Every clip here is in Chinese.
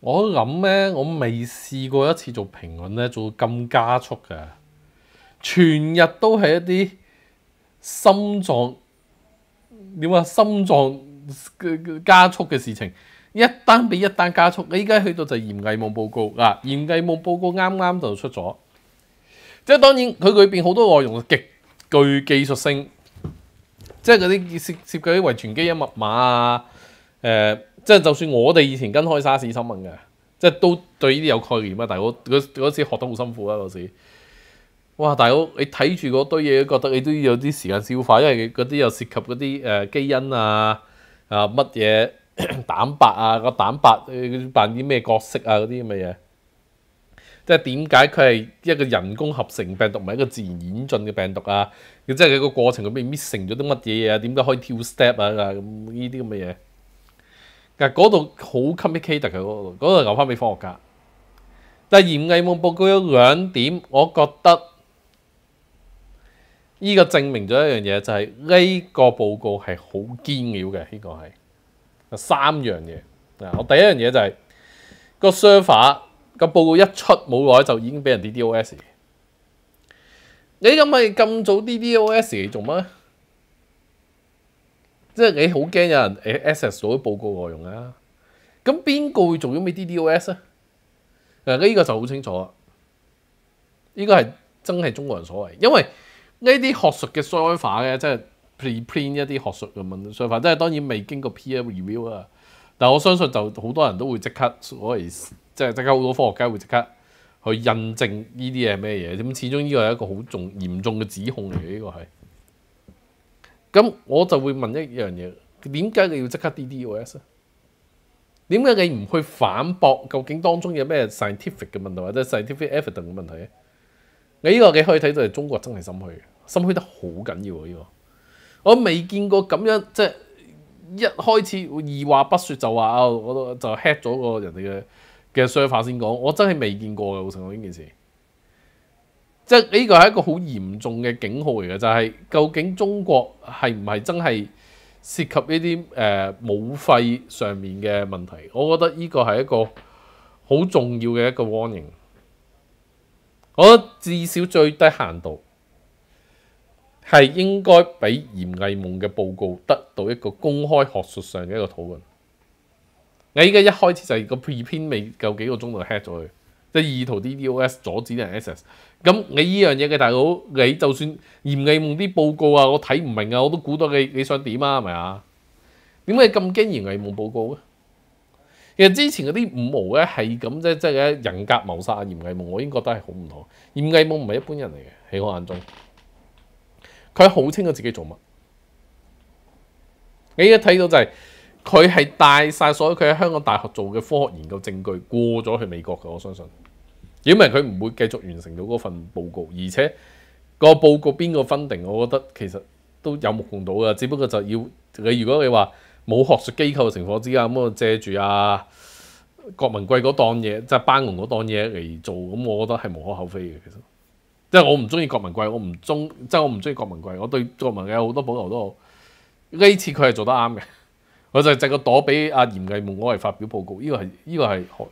我谂咧，我未试过一次做评论咧，做咁加速嘅，全日都系一啲心脏，点啊心脏加速嘅事情，一单比一单加速。你依家去到就严艺梦报告啊，严艺梦报告啱啱就出咗，即系当然佢里边好多内容极。具技術性，即係嗰啲涉涉及啲遺傳基因密碼啊，誒，即係就算我哋以前跟開沙士新聞嘅，即係都對呢啲有概念啊。但係我嗰嗰時學得好辛苦啊，嗰時，哇！大佬，你睇住嗰堆嘢，覺得你都要有啲時間消化，因為嗰啲又涉及嗰啲誒基因啊啊乜嘢 蛋白啊個蛋白扮啲咩角色啊嗰啲咁嘅嘢。即係點解佢係一個人工合成病毒，唔係一個自然演進嘅病毒啊？即係佢個過程佢咩 missing 咗啲乜嘢嘢啊？點解可以跳 step 啊？咁呢啲咁嘅嘢，嗱嗰度好 complicated 嘅嗰度，嗰度留翻俾科學家。但係嚴藝望報告有兩點，我覺得呢個證明咗一樣嘢，就係呢個報告係好堅了嘅。呢個係三樣嘢我第一樣嘢就係個 e 法。個報告一出冇耐就已經俾人 DDOS，你咁咪咁早 DDOS 嚟做乜？即係你好驚有人 access 到啲報告內容啊！咁邊個會做咗咩 DDOS 咧？嗱，呢個就好清楚啦。呢個係真係中國人所為，因為呢啲學術嘅 s o r t w r 咧，即係 preprint 一啲學術嘅文 s o f r 即係當然未經過 peer review 啊。但我相信就好多人都會即刻所謂即係即刻好多科學家會即刻去印證呢啲嘢係咩嘢？咁始終呢個係一個好重嚴重嘅指控嚟嘅，呢個係。咁我就會問一樣嘢：點解你要即刻 D D o S 啊？點解你唔去反駁？究竟當中有咩 scientific 嘅問題或者 scientific evidence 嘅問題咧？你呢個你可以睇到係中國真係心虛，心虛得好緊要啊！呢個。我未見過咁樣，即係一開始二話不說就話啊，我就 hit 咗個人哋嘅。嘅説法先講，我真係未見過嘅，好似呢件事，即係呢個係一個好嚴重嘅警號嚟嘅，就係究竟中國係唔係真係涉及呢啲誒武費上面嘅問題？我覺得呢個係一個好重要嘅一個 warning。我得至少最低限度係應該俾嚴藝夢嘅報告得到一個公開學術上嘅一個討論。你依家一開始就係個 e 篇未夠幾個鐘就 hit 咗佢，即係意圖啲 DOS 阻止人 access。咁你依樣嘢嘅大佬，你就算嚴藝夢啲報告啊，我睇唔明啊，我都估到你你想點啊，係咪啊？點解咁驚嚴藝夢報告啊？其實之前嗰啲五毛咧係咁啫，即係人格謀殺嚴藝夢，我已經覺得係好唔妥。嚴藝夢唔係一般人嚟嘅，喺我眼中，佢好清楚自己做乜。你一睇到就係。佢係帶晒所有佢喺香港大學做嘅科學研究證據過咗去美國嘅，我相信。唔係，佢唔會繼續完成到嗰份報告，而且個報告邊個分定，我覺得其實都有目共睹嘅。只不過就要你，如果你話冇學術機構嘅情況之下，咁我借住啊郭文貴嗰檔嘢，即係班龍嗰檔嘢嚟做，咁我覺得係無可厚非嘅。其實，即係我唔中意郭文貴，我唔中即係我唔中意郭文貴，我對郭文嘅好多保留都好。呢次佢係做得啱嘅。我就系借个朵俾阿严艺梦，我系发表报告，呢个系呢个系学，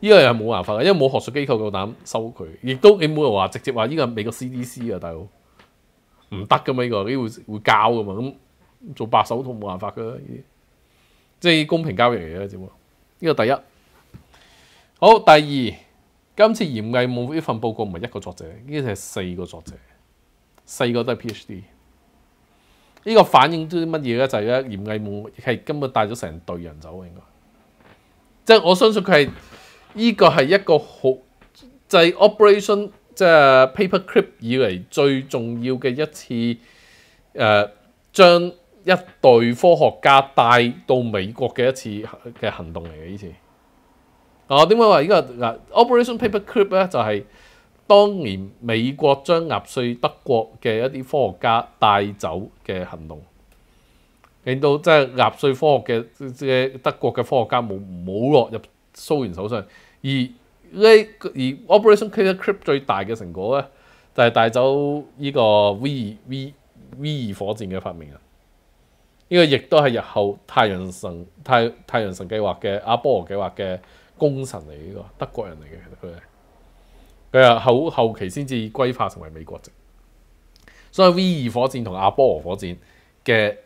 呢个系冇办法嘅，因为冇学术机构够胆收佢，亦都你冇人话直接话呢个系美国 CDC 啊大佬，唔得噶嘛呢个呢会会教噶嘛，咁做白手套冇办法噶，即系公平交易嚟嘅啫嘛，呢个第一。好，第二，今次严艺梦呢份报告唔系一个作者，呢系四个作者，四个都系 PhD。呢個反映咗啲乜嘢咧？就係咧，嚴藝武係根本帶咗成隊人走，應該。即係我相信佢係呢個係一個好，就係 Operation 即係 Paperclip 以嚟最重要嘅一次誒，將一隊科學家帶到美國嘅一次嘅行動嚟嘅呢次。啊，點解話依個嗱 Operation Paperclip 咧就係？当年美国将纳粹德国嘅一啲科学家带走嘅行动，令到即系纳粹科学嘅即系德国嘅科学家冇冇落入苏联手上。而呢而 Operation k r y p t o 最大嘅成果咧，就系带走呢个 V 二 V V 二火箭嘅发明啊！呢个亦都系日后太阳神太太阳神计划嘅阿波罗计划嘅功臣嚟，呢个德国人嚟嘅，其实佢。佢啊，後後期先至規化成為美國籍，所以 V 二火箭同阿波羅火箭嘅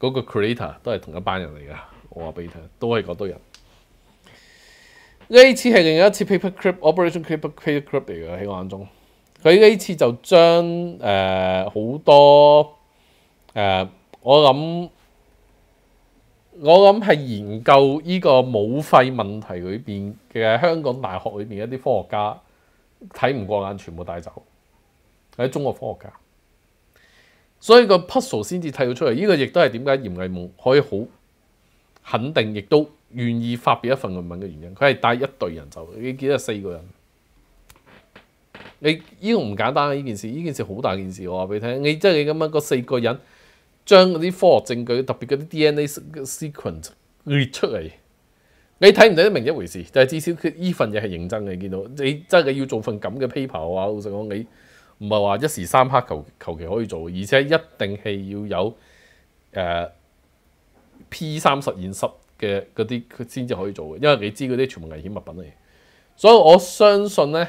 嗰個 creator 都係同一班人嚟噶。我話俾你聽，都係嗰堆人呢次係另一次 paper clip operation paper paper clip 嚟嘅喺我眼中，佢呢次就將誒好多誒，我諗我諗係研究呢個武費問題裏邊嘅香港大學裏邊一啲科學家。睇唔過眼，全部帶走。喺中國科學家，所以個 puzzle 先至睇到出嚟。呢個亦都係點解嚴藝夢可以好肯定，亦都願意發表一份論文嘅原因。佢係帶一隊人走，你記得四個人。你依個唔簡單啊！依件事，依件事好大件事，我話俾你聽。你即係你咁樣，嗰四個人將嗰啲科學證據，特別嗰啲 DNA sequence 列出嚟。你睇唔睇得明一回事，就至少佢依份嘢係認真嘅。見到你真係要做份咁嘅 paper 啊，老實講，你唔係話一時三刻求求其可以做而且一定係要有誒 P 三實驗室嘅嗰啲佢先至可以做嘅，因為你知嗰啲全部危險物品嚟。所以我相信咧，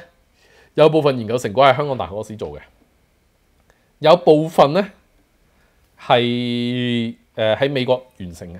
有部分研究成果係香港大學嗰做嘅，有部分咧係誒喺美國完成嘅。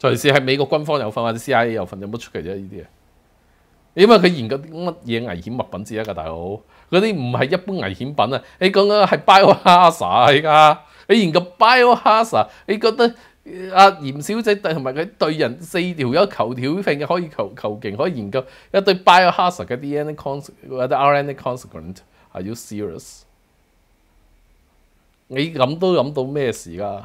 隨時係美國軍方有份或者 CIA 有份，有乜出奇啫？呢啲嘢，因為佢研究啲乜嘢危險物品之一噶，大佬嗰啲唔係一般危險品啊。你講緊係 biohazard 啊，依家你研究 biohazard，你覺得阿嚴小姐同埋佢對人四條有求條嘅可以求求勁，可以研究一對 biohazard 嘅 DNA c o n s e q u e n c 或者 RNA c o n s e q u e n t a r e you serious？你諗都諗到咩事㗎？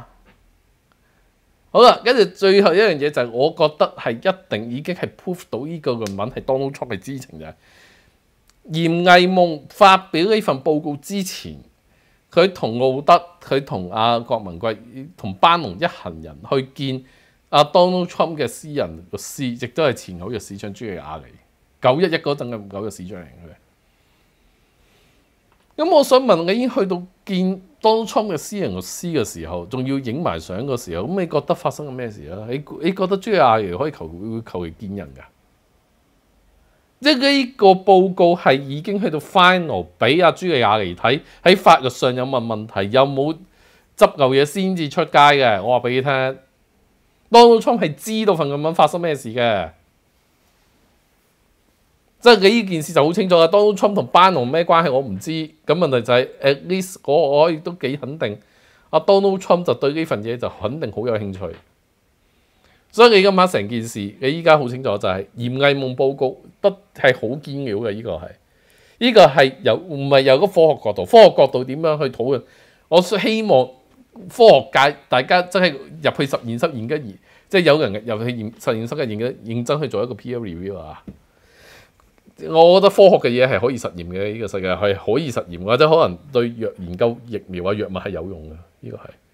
好啦，跟住最後一樣嘢就係，我覺得係一定已經係 p r o o f 到呢個嘅文係 Donald Trump 嘅知情嘅。嚴藝夢發表呢份報告之前，佢同奧德，佢同阿郭文貴，同班龍一行人去見阿 Donald Trump 嘅私人律師，亦都係前好嘅市場朱家阿李。九一一嗰陣嘅九個市場人嘅。咁我想問，你已經去到見。當初嘅私人律私嘅時候，仲要影埋相嘅時候，咁你覺得發生咗咩事啊？你你覺得朱亞亞可以求會求其見人噶？即係呢個報告係已經去到 final，俾阿朱亞嚟睇，喺法律上有冇問題？有冇執漏嘢先至出街嘅？我話俾你聽，當初係知道份咁樣發生咩事嘅。即係你呢件事就好清楚啦。Donald Trump 同班龍咩關係我唔知，咁問題就係 at least 我亦都幾肯定。阿 Donald Trump 就對呢份嘢就肯定好有興趣，所以你今晚成件事你依家好清楚就係嚴藝夢報告不係好堅料嘅。呢個係呢個係由唔係由個科學角度，科學角度點樣去討論？我希望科學界大家真係入去實驗室研究，驗，即係有人入去實驗室嘅究，認真去做一個 P e V 啊。我覺得科學嘅嘢係可以實驗嘅，呢個世界係可以實驗，或者可能對藥研究疫苗啊藥物係有用嘅，呢個係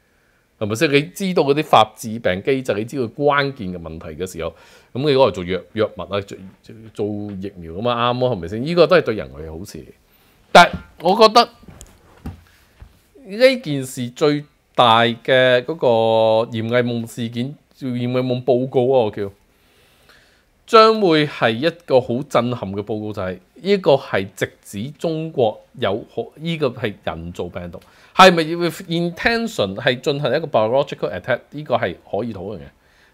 係咪先？你知道嗰啲發治病機制，你知道關鍵嘅問題嘅時候，咁你攞嚟做藥藥物啊，做做疫苗咁啊啱啊，係咪先？呢個都係對人類好事。但係我覺得呢件事最大嘅嗰個嚴藝夢事件，叫嚴藝夢報告啊，叫。將會係一個好震撼嘅報告，就係呢個係直指中國有依個係人造病毒，係咪要 intention 係進行一個 biological attack？呢個係可以討論嘅。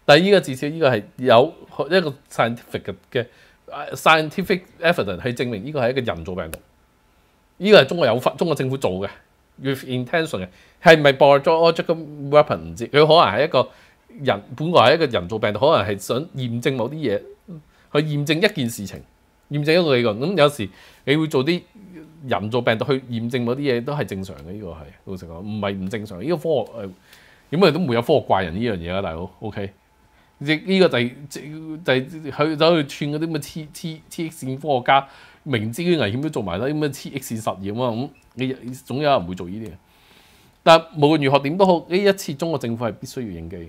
但係依個至少呢個係有一個 scientific 嘅 scientific evidence 係證明呢個係一個人造病毒。呢個係中國有法，中國政府做嘅，with intention 嘅，係咪 b i o l o g i c a l weapon 唔知，佢可能係一個。人本來係一個人造病毒，可能係想驗證某啲嘢，去驗證一件事情，驗證一個理論。咁有時你會做啲人造病毒去驗證某啲嘢都係正常嘅，呢個係老實講，唔係唔正常。呢個科學誒，咁咪都唔會有科學怪人呢樣嘢啊，大佬。OK，呢、依個就係就係去走去串嗰啲乜黐黐黐 X 線科學家，明知啲危險都做埋啦，啲乜黐 X 線實驗啊，咁你總有人會做呢啲嘅。但無論如何點都好，呢一次中國政府係必須要應機嘅。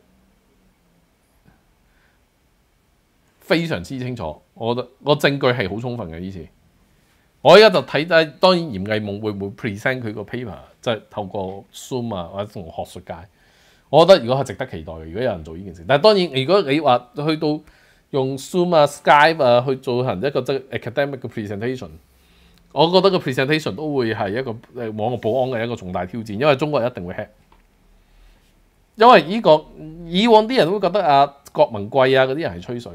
非常之清楚，我覺得個證據係好充分嘅呢次。我依家就睇睇，當然嚴藝夢會唔會 present 佢個 paper，即係透過 Zoom 啊或者同學術界，我覺得如果係值得期待嘅。如果有人做呢件事，但係當然如果你話去到用 Zoom 啊、Skype 啊去做行一個係 academic 嘅 presentation，我覺得個 presentation 都會係一個網絡保安嘅一個重大挑戰，因為中國一定會 hack。因為呢個以往啲人都覺得啊，郭文貴啊嗰啲人係吹水。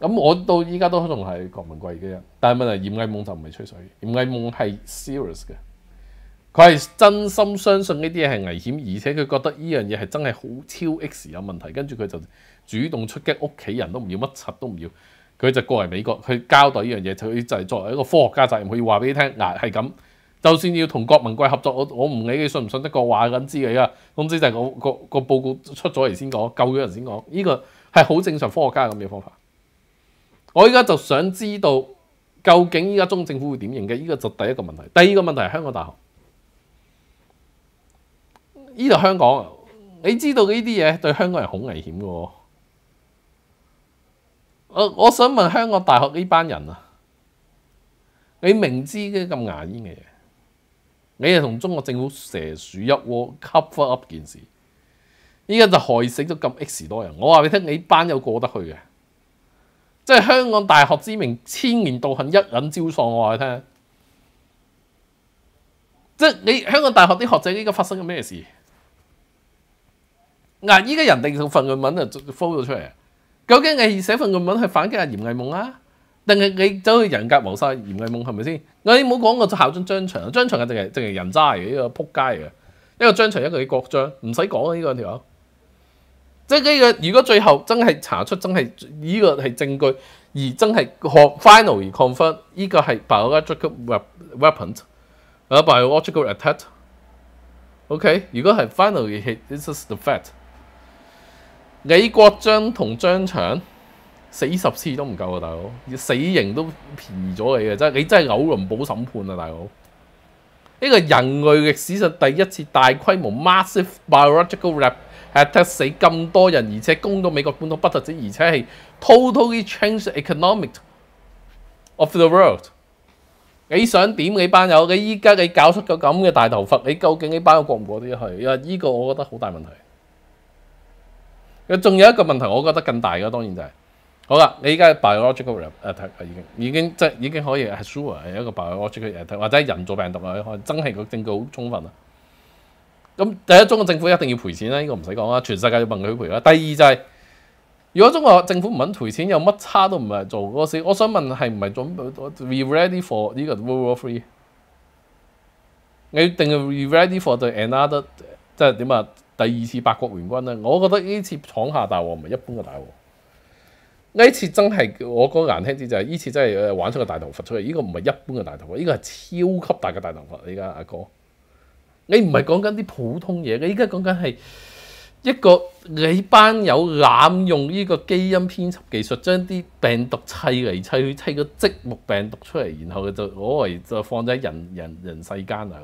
咁我到依家都仲係郭文貴嘅人，但係問題嚴藝夢就唔係吹水，嚴藝夢係 serious 嘅，佢係真心相信呢啲嘢係危險，而且佢覺得依樣嘢係真係好超 X 有問題，跟住佢就主動出擊，屋企人都唔要，乜柒都唔要，佢就過嚟美國去交代呢樣嘢。佢就係作為一個科學家責任，佢要話俾你聽，嗱係咁，就算要同郭文貴合作，我我唔理你信唔信得過話咁知嘅。依總之就係個個個報告出咗嚟先講，夠咗人先講，呢個係好正常科學家咁嘅方法。我依家就想知道究竟依家中政府會點應嘅？依個就第一個問題。第二個問題係香港大學。依度香港，你知道呢啲嘢對香港人好危險嘅喎。我我想問香港大學呢班人啊，你明知嘅咁牙煙嘅嘢，你係同中國政府蛇鼠一窩，cover up 件事。依家就害死咗咁 X 多人。我話你聽，你班有過得去嘅。即係香港大學之名，千年道行，一飲招喪。我話你聽，即係你香港大學啲學者依家發生緊咩事？嗱，依家人定咗份論文啊，就剖咗出嚟。究竟係寫份論文去反擊阿嚴藝夢啊？定係你走去人格謀殺嚴藝夢係咪先？我哋冇講過效忠張翔，張翔啊，淨係淨係人渣嚟，嘅，呢個撲街嚟嘅，一個張翔一個李國章，唔使講啊，呢個條。即係呢個，如果最後真係查出真係呢個係證據，而真係學 final 而 c o n f i r m 呢個係 biological weapon，而 biological attack。OK，如果係 final，係 this is the fact。李國章同張翔死十次都唔夠啊，大佬！死刑都便宜咗你嘅，真係你真係嘔！唔保審判啊，大佬！呢個人類歷史上第一次大規模 massive biological weapon。係踢死咁多人，而且攻到美國本土不得止，而且係 totally change economic of the world。你想點？你班友，你依家你搞出個咁嘅大頭髮，你究竟你班友過唔過啲去？因為依個我覺得好大問題。仲有一個問題，我覺得更大嘅，當然就係好啦。你依家 biological 啊，已經已經即係已經可以 ensure 係一個 biological 或者人造病毒啊，真係個證據好充分啊！咁第一，中國政府一定要賠錢啦，呢個唔使講啦，全世界要問佢賠啦。第二就係，如果中國政府唔肯賠錢，有乜差都唔係做嗰我想問係唔係準備？我 be ready for 呢個 World War Three？你定要 be ready for the another 即係點啊？第二次八國聯軍咧，我覺得呢次闖下大禍唔係一般嘅大禍。呢次真係我講難聽啲就係呢次真係玩出個大頭佛出嚟，呢個唔係一般嘅大頭佛，呢個係超級大嘅大頭佛。而家阿哥。你唔系讲紧啲普通嘢，你依家讲紧系一个你班友滥用呢个基因编辑技术，将啲病毒砌嚟砌去砌个積木病毒出嚟，然后就攞嚟就放咗喺人人人世间佬，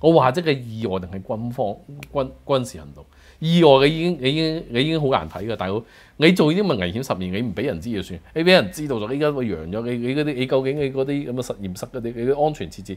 我话即系意外定系军方军军事行动？意外你已经你已经你已经好难睇噶，大佬你做呢啲咪危险十年你唔俾人知就算，你俾人知道咗，依家我扬咗你你嗰啲你究竟你嗰啲咁嘅实验室嗰啲你啲安全设置？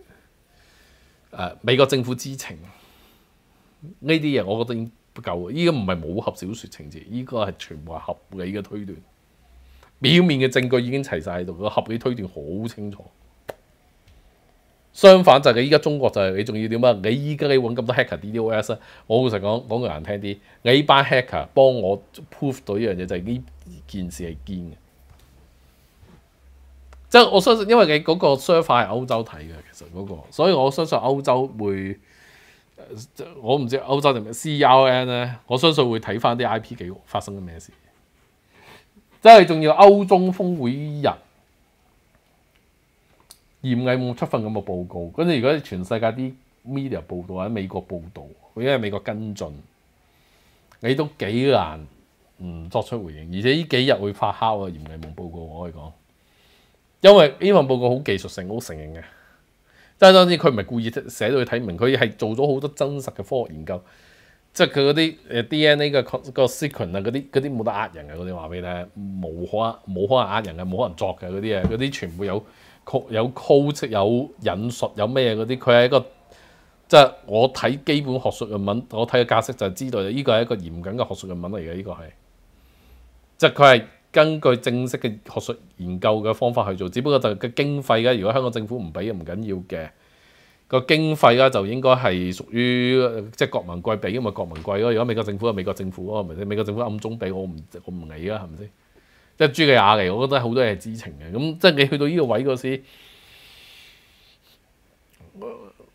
誒美國政府知情呢啲嘢，我覺得唔夠。依家唔係武俠小説情節，依個係全部係合理嘅推斷。表面嘅證據已經齊曬喺度，個合理推斷好清楚。相反就係依家中國就係你仲要點啊？你依家你揾咁多 hacker DDoS 啊？我老實講講句難聽啲，你班 hacker 幫我 p r o o f 到一樣嘢，就係呢件事係堅嘅。即系我相信，因为你嗰个 s u r f e 系欧洲睇嘅，其实嗰个，所以我相信欧洲会，我唔知欧洲定咩 C R N 咧，我相信会睇翻啲 I P 几发生紧咩事。即系仲要欧中峰会日，严艺梦出份咁嘅报告，跟住如果全世界啲 media 报道者美国报道，因为美国跟进，你都几难唔作出回应，而且呢几日会发酵啊！严艺梦报告，我可以讲。因為呢份報告好技術性，好承認嘅。即係當然佢唔係故意寫到佢睇唔明，佢係做咗好多真實嘅科學研究。即係佢嗰啲 DNA 嘅個 sequence 啊，嗰啲嗰啲冇得呃人嘅，嗰啲話俾你，冇可冇可能呃人嘅，冇可能作嘅嗰啲嘢，嗰啲全部有有 c o t e 有引述有咩嗰啲，佢係一個即係我睇基本學術論文，我睇嘅格式就係知道呢個係一個嚴謹嘅學術論文嚟嘅，呢個係即係佢係。根據正式嘅學術研究嘅方法去做，只不過就個經費咧，如果香港政府唔俾，唔緊要嘅個經費咧，就應該係屬於即國民貴備，因為國民貴咯。如果美國政府係美國政府咯，唔係美國政府暗中俾我唔我唔理啦，係咪先？即係朱嘅雅嚟，我覺得好多嘢知情嘅。咁即係你去到呢個位嗰時。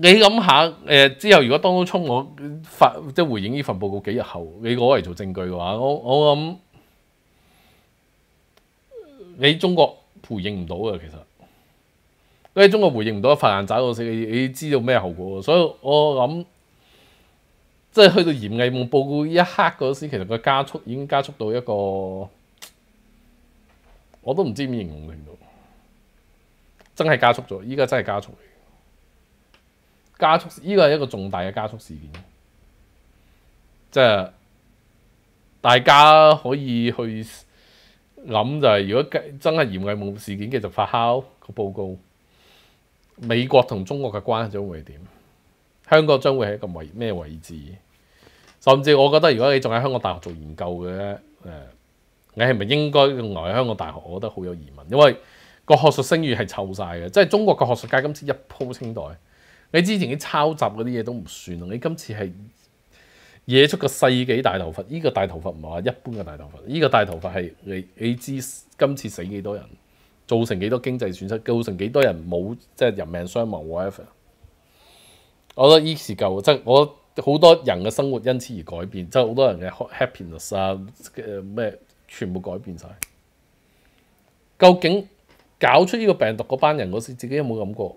你諗下，誒之後如果當初我發即係回應呢份報告幾日後，你攞嚟做證據嘅話，我我諗你中國回應唔到嘅其實，你中國回應唔到，發爛渣到死，你知道咩後果？所以我諗即係去到嚴藝夢報告一刻嗰時，其實佢加速已經加速到一個我都唔知點形容度，真係加速咗，依家真係加速。加速依個係一個重大嘅加速事件，即係大家可以去諗就係，如果真係嚴厲冇事件，繼續發酵個報告，美國同中國嘅關係將會點？香港將會係一個位咩位置？甚至我覺得，如果你仲喺香港大學做研究嘅，誒，你係咪應該留喺香港大學？我覺得好有疑問，因為個學術聲譽係臭晒嘅，即係中國嘅學術界今次一鋪清袋。你之前啲抄襲嗰啲嘢都唔算啊！你今次係惹出個世紀大頭髮，呢個大頭髮唔係話一般嘅大頭髮，呢個大頭髮係你你知今次死幾多人，造成幾多經濟損失，造成幾多人冇即係人命傷亡，whatever。我覺得依個事夠即係我好多人嘅生活因此而改變，即係好多人嘅 happiness 啊嘅咩全部改變晒。究竟搞出呢個病毒嗰班人，嗰時自己有冇諗過？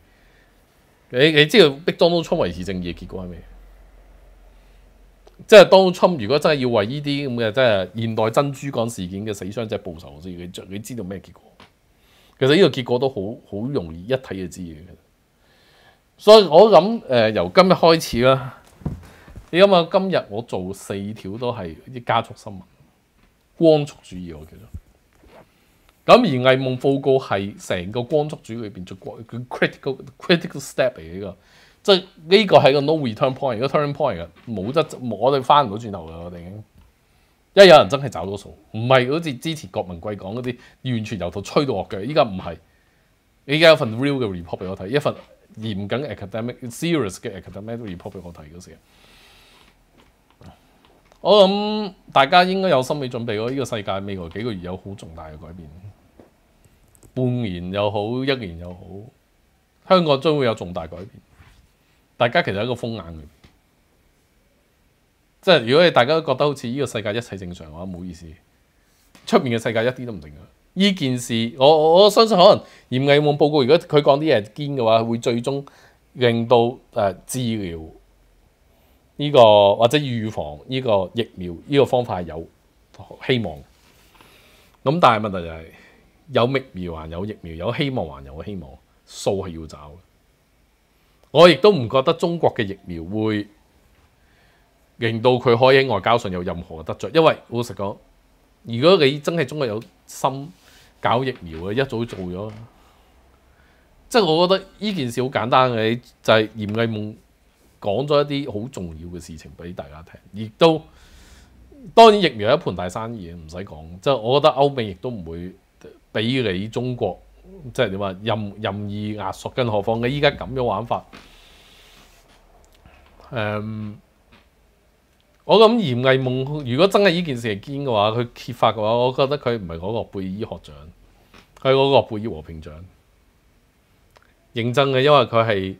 你你知道逼庄都冲维持正义嘅结果系咩？即系当冲如果真系要为呢啲咁嘅即系现代珍珠港事件嘅死伤者报仇先，你你知道咩结果？其实呢个结果都好好容易一睇就知嘅。所以我谂诶，由今日开始啦，你谂下今日我做四条都系啲加速新闻，光速主义我叫做。咁而藝夢報告係成個光速主裏邊最佢 critical critical step 嚟嘅，即係呢個係個 no return point，個 t u r n point 嘅冇得，我哋翻唔到轉頭嘅。我哋已一有人真係找到數，唔係好似之前郭文貴講嗰啲完全由頭吹到落腳。依家唔係，依家有份 real 嘅 report 俾我睇，一份嚴謹 academic serious 嘅 academic report 俾我睇嗰時。我諗大家應該有心理準備咯，呢個世界未來幾個月有好重大嘅改變，半年又好，一年又好，香港將會有重大改變。大家其實喺個風眼裏，即係如果你大家都覺得好似呢個世界一切正常嘅話，唔好意思，出面嘅世界一啲都唔定常。呢件事，我我相信可能嚴藝望報告，如果佢講啲嘢堅嘅話，會最終令到誒治療。呢個或者預防呢個疫苗呢個方法係有希望咁但係問題就係有疫苗還有疫苗有希望還有希望數係要找，我亦都唔覺得中國嘅疫苗會令到佢可喺外交上有任何得罪，因為老實講，如果你真係中國有心搞疫苗嘅，一早做咗，即係我覺得呢件事好簡單嘅，就係嚴藝夢。讲咗一啲好重要嘅事情俾大家听，亦都当然疫苗一盘大生意唔使讲。即系我觉得欧美亦都唔会比你中国，即系点啊任任意压缩，更何况你依家咁样玩法。诶，我諗严艺梦，如果真系呢件事係坚嘅话，佢揭发嘅话，我觉得佢唔系嗰个貝贝尔長，学奖，嗰个貝贝尔和平奖。认真嘅，因为佢系。